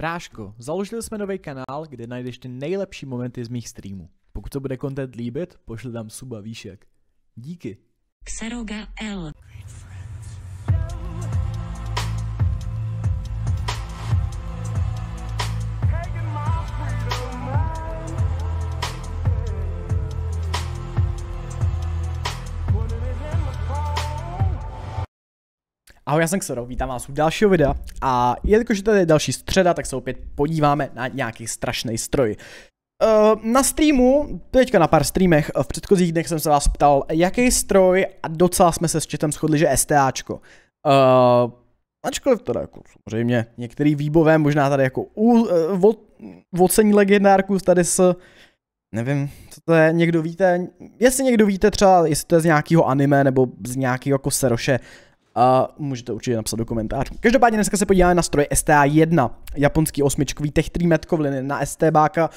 Bráško, založili jsme nový kanál, kde najdeš ty nejlepší momenty z mých streamů. Pokud to bude content líbit, pošli tam suba výšek. Díky. Xeroga L. Ahoj, já jsem Xero, vítám vás u dalšího videa a jelikož tady je další středa, tak se opět podíváme na nějaký strašný stroj. Eh, na streamu, teďka na pár streamech, eh, v předchozích dnech jsem se vás ptal, jaký stroj a docela jsme se s četem shodli, že STAčko. Uh, eh, ačkoliv teda jako samozřejmě některý výbové, možná tady jako u, uh, vo, legendárku tady s nevím, co to je, někdo víte, jestli někdo víte třeba, jestli to je z nějakého anime nebo z nějakého jako seroše, a můžete určitě napsat do komentářů. Každopádně dneska se podíváme na stroj STA1, japonský osmičkový Tech 3 metkovliny na STBáka.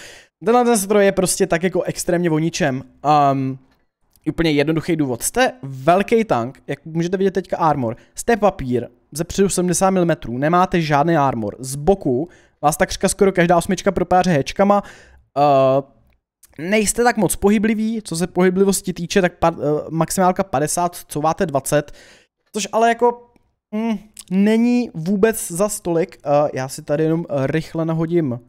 Tenhle ten stroj je prostě tak jako extrémně voničem. Um, ehm, úplně jednoduchý důvod. Jste velký tank, jak můžete vidět teďka armor, jste papír, ze předu 70 mm, nemáte žádný armor, z boku vás takřka skoro každá osmička propáře hečkama, uh, nejste tak moc pohybliví, co se pohyblivosti týče, tak pa, uh, maximálka 50, couváte 20, což ale jako mm, není vůbec za stolik. Uh, eh, já si tady jenom eh, rychle nahodím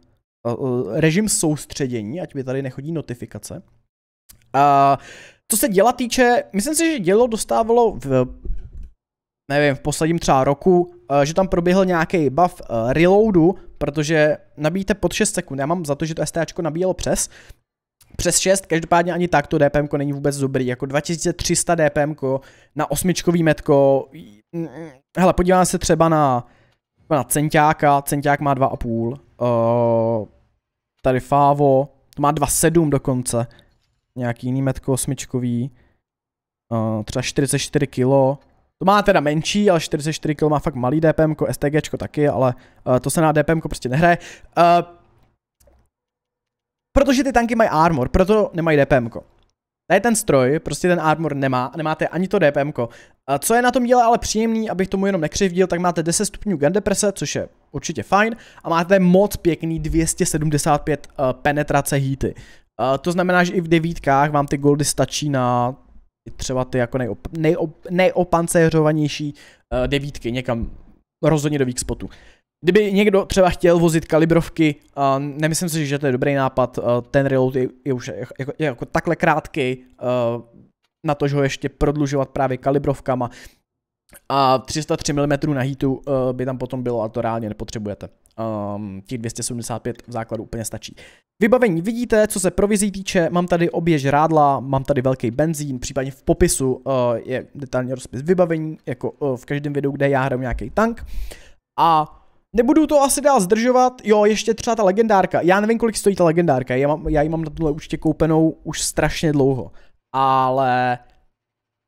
uh, režim soustředění, ať mi tady nechodí notifikace. A co se děla týče, myslím si, že dělo dostávalo v nevím, v posledním třeba roku, že tam proběhl nějaký buff reloadu, protože nabíjíte pod 6 sekund. Já mám za to, že to STAčko nabíjelo přes přes 6, každopádně ani tak to DPM není vůbec dobrý, jako 2300 DPM na osmičkový metko, hele, podívám se třeba na, na Centiáka, Centiák má 2,5, uh, eh, tady Fávo, to má 2,7 dokonce, nějaký jiný metko osmičkový, uh, třeba 44 kilo, to má teda menší, ale 44 kg má fakt malý DPM, STG taky, ale uh, to se na DPM prostě nehraje. Uh, Protože ty tanky mají armor, proto nemají DPM. -ko. Tady ten stroj, prostě ten armor nemá, nemáte ani to DPM. -ko. A co je na tom díle ale příjemný, abych tomu jenom nekřivdil, tak máte 10 stupňů gun deprese, což je určitě fajn, a máte moc pěkný 275 uh, eh, penetrace hity. Uh, to znamená, že i v devítkách vám ty goldy stačí na třeba ty jako nejop, nejop, nejopancéřovanější uh, eh, devítky někam rozhodně do spotu. Kdyby někdo třeba chtěl vozit kalibrovky, uh, nemyslím si, že to je dobrý nápad, uh, ten reload je, je už jako, jako je jako takhle krátký uh, na to, že ho ještě prodlužovat právě kalibrovkama. A 303 mm na hitu uh, by tam potom bylo a to reálně nepotřebujete. Um, těch 275 v základu úplně stačí. Vybavení vidíte, co se provizí týče, mám tady obě žrádla, mám tady velký benzín, případně v popisu uh, je detailní rozpis vybavení, jako uh, v každém videu, kde já hraju nějaký tank. A Nebudu to asi dál zdržovat, jo, ještě třeba ta legendárka, já nevím, kolik stojí ta legendárka, já, mám, já ji mám na tohle účtě koupenou už strašně dlouho, ale,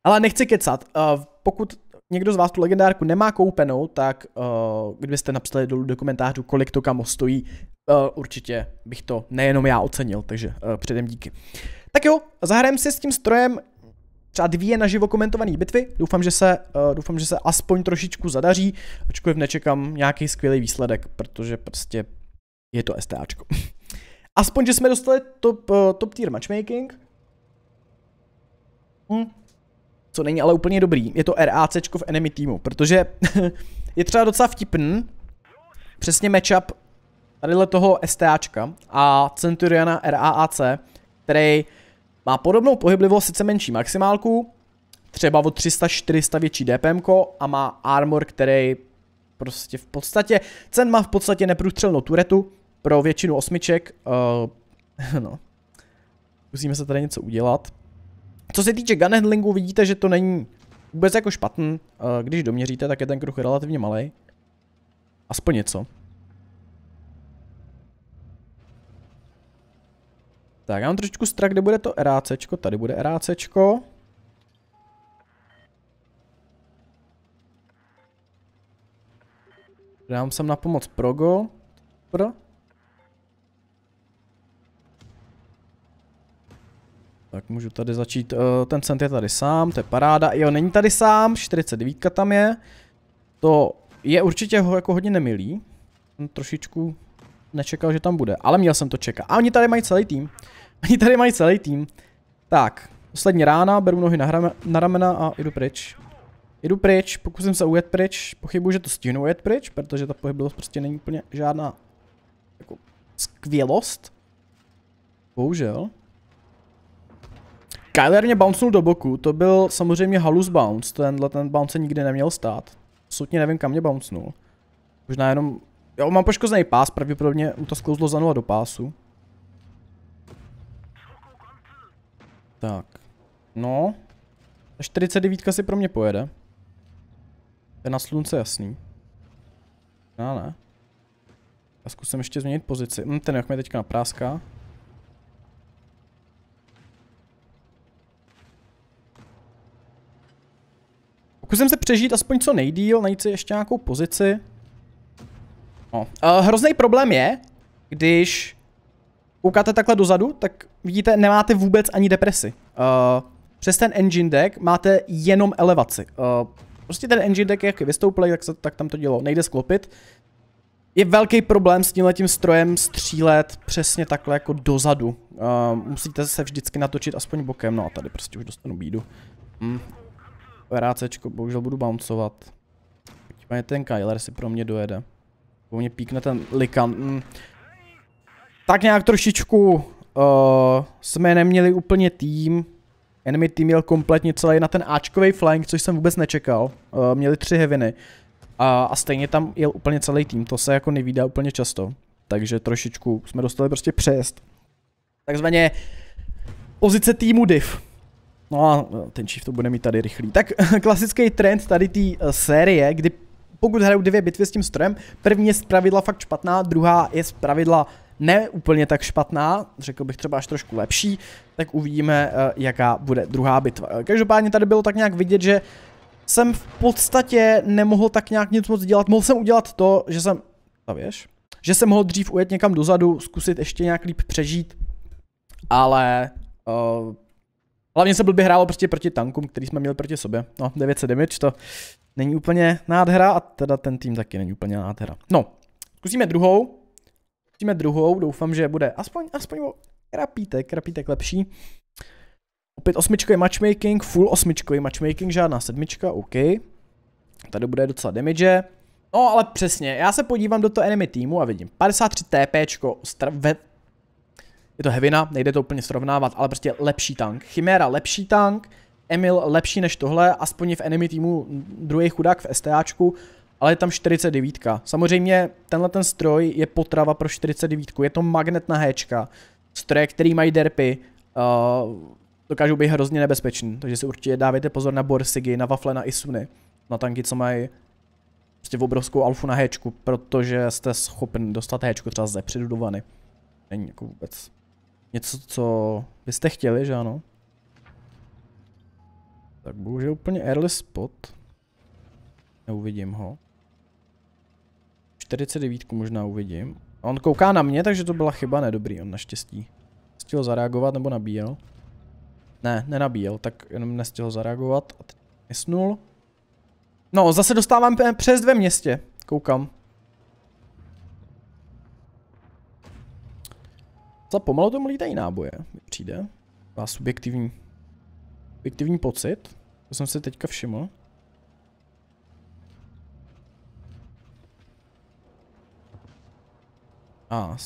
ale nechci kecat, uh, pokud někdo z vás tu legendárku nemá koupenou, tak uh, kdybyste napsali dolů do komentářů, kolik to kamo stojí, uh, určitě bych to nejenom já ocenil, takže uh, předem díky. Tak jo, zahrajeme si s tím strojem, třeba dvě naživo komentované bitvy. Doufám, že se, uh, doufám, že se aspoň trošičku zadaří, ačkoliv nečekám nějaký skvělý výsledek, protože prostě je to STAčko. aspoň, že jsme dostali top, uh, top tier matchmaking. Hm. Co není ale úplně dobrý, je to RACčko v enemy týmu, protože je třeba docela vtipný přesně matchup tadyhle toho STAčka a Centuriona RAAC, který má podobnou pohyblivost, sice menší maximálku, třeba o 300-400 větší DPM a má armor, který prostě v podstatě, cen má v podstatě neprůstřelnou turetu pro většinu osmiček, uh, no, musíme se tady něco udělat. Co se týče gunhandlingu, vidíte, že to není vůbec jako špatný, uh, když doměříte, tak je ten kruh relativně malý. Aspoň něco. Tak, já mám trošičku strach, kde bude to RACčko, tady bude RACčko. Dám sem na pomoc Progo. Pro. Tak můžu tady začít, eh, ten cent je tady sám, to je paráda, jo není tady sám, 49 tam je, to je určitě ho jako hodně nemilý, hm, trošičku nečekal, že tam bude, ale měl jsem to čekat. A oni tady mají celý tým. Oni tady mají celý tým. Tak, poslední rána, beru nohy na, hrame, na ramena a jdu pryč. Jdu pryč, pokusím se ujet pryč, pochybuji, že to stihnu ujet pryč, protože ta pohyblost prostě není úplně žádná jako skvělost. Bohužel. Kyler mě bouncnul do boku, to byl samozřejmě halus bounce, tenhle ten bounce se nikdy neměl stát. Absolutně nevím, kam mě bouncnul. Možná jenom Jo, mám poškozený pás, pravděpodobně mu to sklouzlo zanula do pásu. Tak. No. Ta 49 si pro mě pojede. je na slunce jasný. Já no, ne. Já zkusím ještě změnit pozici. Hm, ten jak mi teďka napráská. Pokusím se přežít aspoň co nejdíl, najít si ještě nějakou pozici. No. hrozný problém je, když koukáte takhle dozadu, tak vidíte, nemáte vůbec ani depresi. přes ten engine deck máte jenom elevaci. prostě ten engine deck, jak je vystoupil, tak, se, tak tam to dělo, nejde sklopit. Je velký problém s tímhletím strojem střílet přesně takhle jako dozadu. Uh, musíte se vždycky natočit aspoň bokem, no a tady prostě už dostanu bídu. Hmm. Rácečko, bohužel budu bouncovat. Ten Kyler si pro mě dojede. Po mě píkne ten likan. Mm. Tak nějak trošičku uh, jsme neměli úplně tým. Enemy tým měl kompletně celý na ten Ačkový flank, což jsem vůbec nečekal. Uh, měli tři heviny. A, a stejně tam jel úplně celý tým, to se jako nevídá úplně často. Takže trošičku jsme dostali prostě přejezd. Takzvaně pozice týmu div. No a eh, ten Chief to bude mít tady rychlý. Tak klasický trend tady té série, kdy pokud hrajou dvě bitvy s tím strojem, první je zpravidla fakt špatná, druhá je zpravidla ne úplně tak špatná, řekl bych třeba až trošku lepší, tak uvidíme, eh, jaká bude druhá bitva. Eh, každopádně tady bylo tak nějak vidět, že jsem v podstatě nemohl tak nějak nic moc dělat. Mohl jsem udělat to, že jsem, a že jsem mohl dřív ujet někam dozadu, zkusit ještě nějak líp přežít, ale uh, Hlavně se blbě hrálo prostě proti tankům, který jsme měli proti sobě. No, 900 damage, to není úplně nádhera a teda ten tým taky není úplně nádhera. No, zkusíme druhou. Zkusíme druhou, doufám, že bude aspoň, aspoň o krapítek, krapítek lepší. Opět osmičkový je matchmaking, full osmičkový je matchmaking, žádná sedmička, OK. Tady bude docela damage. No ale přesně, já se podívám do toho enemy týmu a vidím 53 TP, je to hevina, nejde to úplně srovnávat, ale prostě lepší tank. Chimera lepší tank, Emil lepší než tohle, aspoň v enemy týmu druhý chudák v STAčku, ale je tam 49. Samozřejmě tenhle ten stroj je potrava pro 49, je to magnet na Hčka, stroje, který mají derpy, uh, dokážou být hrozně nebezpečný, takže si určitě dávejte pozor na Borsigy, na Wafle, na Isuny, na tanky, co mají prostě obrovskou alfu na Hčku, protože jste schopen dostat Hčko třeba ze předudovany. Není jako vůbec Něco, co byste chtěli, že ano? Tak bohužel úplně early spot. Neuvidím ho. 49 možná uvidím. A on kouká na mě, takže to byla chyba nedobrý, on naštěstí. Stihl zareagovat nebo nabíjel? Ne, nenabíjel, tak jenom nestihl zareagovat. A teď No, zase dostávám přes dvě městě. Koukám. Za pomalu tomu lítají náboje, mi přijde. Má subjektivní, subjektivní pocit. To jsem se teďka všiml. A, ah,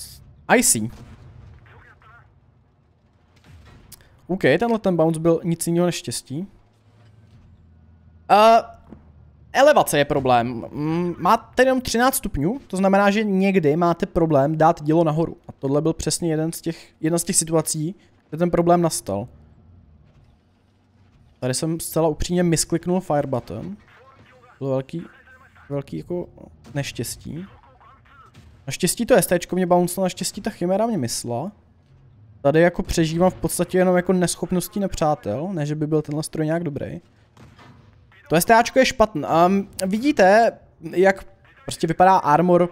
I see. OK, tenhle ten bounce byl nic jiného než štěstí. Uh, elevace je problém. Mm, máte jenom 13 stupňů, to znamená, že někdy máte problém dát dílo nahoru. A Tohle byl přesně jeden z těch, jedna z těch situací, kde ten problém nastal. Tady jsem zcela upřímně miskliknul fire button. Bylo velký, velký jako neštěstí. Naštěstí to ST mě bounce, naštěstí ta chimera mě mysla. Tady jako přežívám v podstatě jenom jako neschopností nepřátel, ne že by byl tenhle stroj nějak dobrý. To ST je špatné. Um, vidíte, jak prostě vypadá armor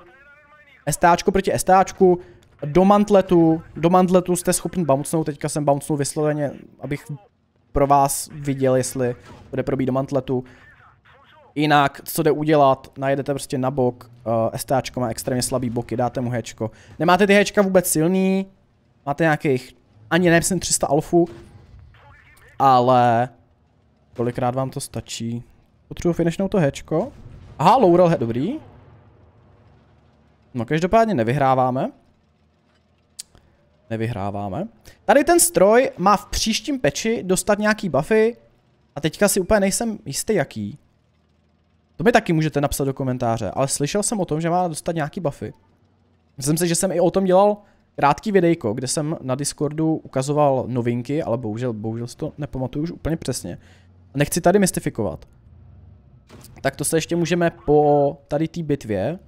STAčko proti STAčku, do mantletu, do mantletu jste schopni bouncnout, teďka jsem bouncnul vysloveně, abych pro vás viděl, jestli bude probít do mantletu. Jinak, co jde udělat, najedete prostě na bok, uh, eh, STAčko má extrémně slabý boky, dáte mu hečko. Nemáte ty hečka vůbec silný, máte nějakých, ani nemyslím 300 alfu, ale kolikrát vám to stačí. Potřebuji finishnout to hečko. Aha, Laurel, dobrý. No každopádně nevyhráváme nevyhráváme. Tady ten stroj má v příštím peči dostat nějaký buffy a teďka si úplně nejsem jistý jaký. To mi taky můžete napsat do komentáře, ale slyšel jsem o tom, že má dostat nějaký buffy. Myslím si, že jsem i o tom dělal krátký videjko, kde jsem na Discordu ukazoval novinky, ale bohužel, bohužel si to nepamatuju už úplně přesně. Nechci tady mystifikovat. Tak to se ještě můžeme po tady té bitvě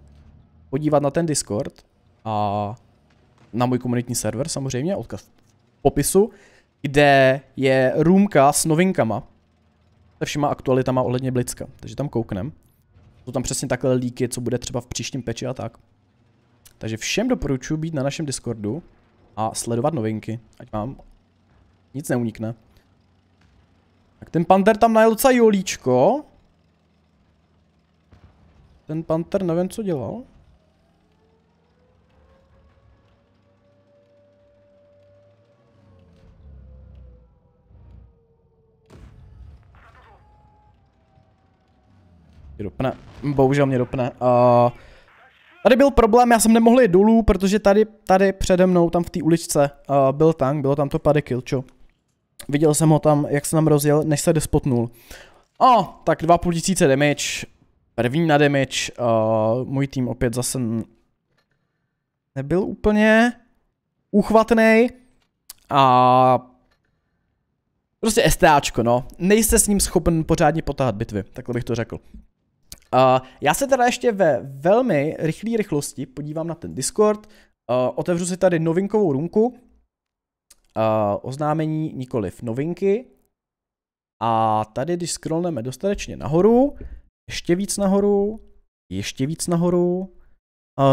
podívat na ten Discord a na můj komunitní server samozřejmě, odkaz v popisu, kde je roomka s novinkama, se všema aktualitama ohledně Blitzka, takže tam kouknem. Jsou tam přesně takhle líky, co bude třeba v příštím peči a tak. Takže všem doporučuji být na našem Discordu a sledovat novinky, ať vám nic neunikne. Tak ten panter tam najel docela jolíčko. Ten panter nevím, co dělal. dopne. Bohužel mě dopne. Uh, tady byl problém, já jsem nemohl jít dolů, protože tady, tady přede mnou, tam v té uličce, uh, byl tank, bylo tam to pady killčo. Viděl jsem ho tam, jak se nám rozjel, než se despotnul. A, oh, tak 2,5 tisíce damage, první na damage, uh, můj tým opět zase nebyl úplně uchvatný a prostě STAčko, no. Nejste s ním schopen pořádně potáhat bitvy, takhle bych to řekl já se teda ještě ve velmi rychlé rychlosti podívám na ten Discord, uh, otevřu si tady novinkovou runku, uh, oznámení nikoliv novinky a tady, když scrollneme dostatečně nahoru, ještě víc nahoru, ještě víc nahoru,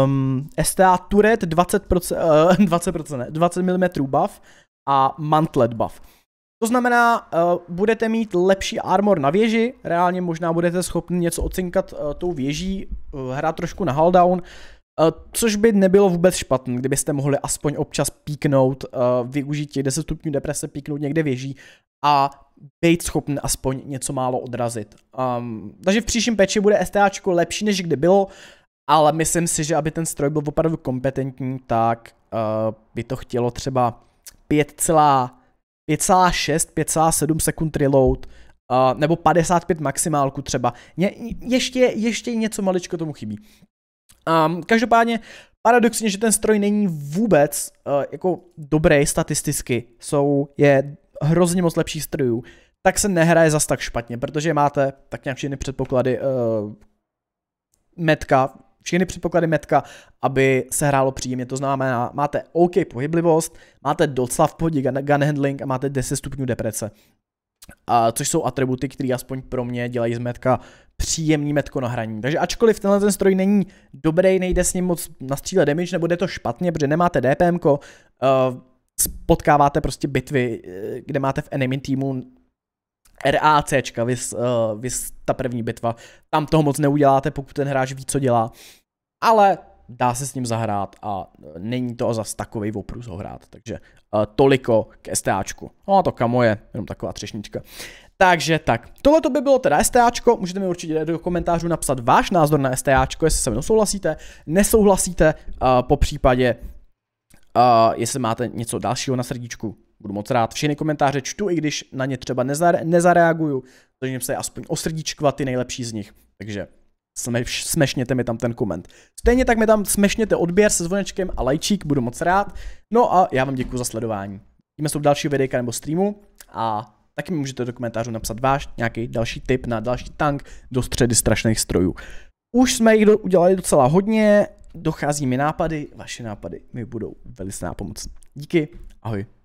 um, STA turret 20%, uh, 20%, ne, 20 mm buff a Mantlet buff. To znamená, uh, budete mít lepší armor na věži, reálně možná budete schopni něco ocinkat uh, tou věží, uh, hrát trošku na uh, což by nebylo vůbec špatné, kdybyste mohli aspoň občas píknout, využít těch 10 stupňů deprese, píknout někde věží a být schopný aspoň něco málo odrazit. Um, takže v příštím peči bude STAčko lepší, než kdy bylo, ale myslím si, že aby ten stroj byl opravdu kompetentní, tak uh, by to chtělo třeba 5, 5,6, 5,7 sekund reload, uh, nebo 55 maximálku třeba. Ně, ještě, ještě něco maličko tomu chybí. Um, každopádně paradoxně, že ten stroj není vůbec uh, jako dobrý statisticky, jsou, je hrozně moc lepší strojů, tak se nehraje zas tak špatně, protože máte tak nějak všechny předpoklady uh, metka všechny předpoklady metka, aby se hrálo příjemně. To znamená, máte OK pohyblivost, máte docela v pohodě gun handling a máte 10 stupňů deprese. A, což jsou atributy, které aspoň pro mě dělají z metka příjemný metko na hraní. Takže ačkoliv tenhle ten stroj není dobrý, nejde s ním moc stříle damage, nebo jde to špatně, protože nemáte DPM, uh, eh, spotkáváte prostě bitvy, eh, kde máte v enemy týmu RACčka, vys, uh, vys ta první bitva. Tam toho moc neuděláte, pokud ten hráč ví, co dělá. Ale dá se s ním zahrát a eh, není to zas takový oprus ho hrát. Takže uh, toliko k STAčku. No a to kamoje, jenom taková třešnička. Takže tak, tohle to by bylo teda STAčko, můžete mi určitě do komentářů napsat váš názor na STAčko, jestli se mnou souhlasíte, nesouhlasíte, uh, po případě, uh, jestli máte něco dalšího na srdíčku, Budu moc rád. Všechny komentáře čtu, i když na ně třeba nezare- nezareaguju, takže se aspoň o srdíčkva ty nejlepší z nich. Takže smeš, smešněte mi tam ten koment. Stejně tak mi tam smešněte odběr se zvonečkem a lajčík, budu moc rád. No a já vám děkuji za sledování. Díme se u dalšího videa nebo streamu a taky mi můžete do komentářů napsat váš nějaký další tip na další tank do středy strašných strojů. Už jsme jich do, udělali docela hodně, dochází mi nápady, vaše nápady mi budou velice nápomocné. Díky, ahoj.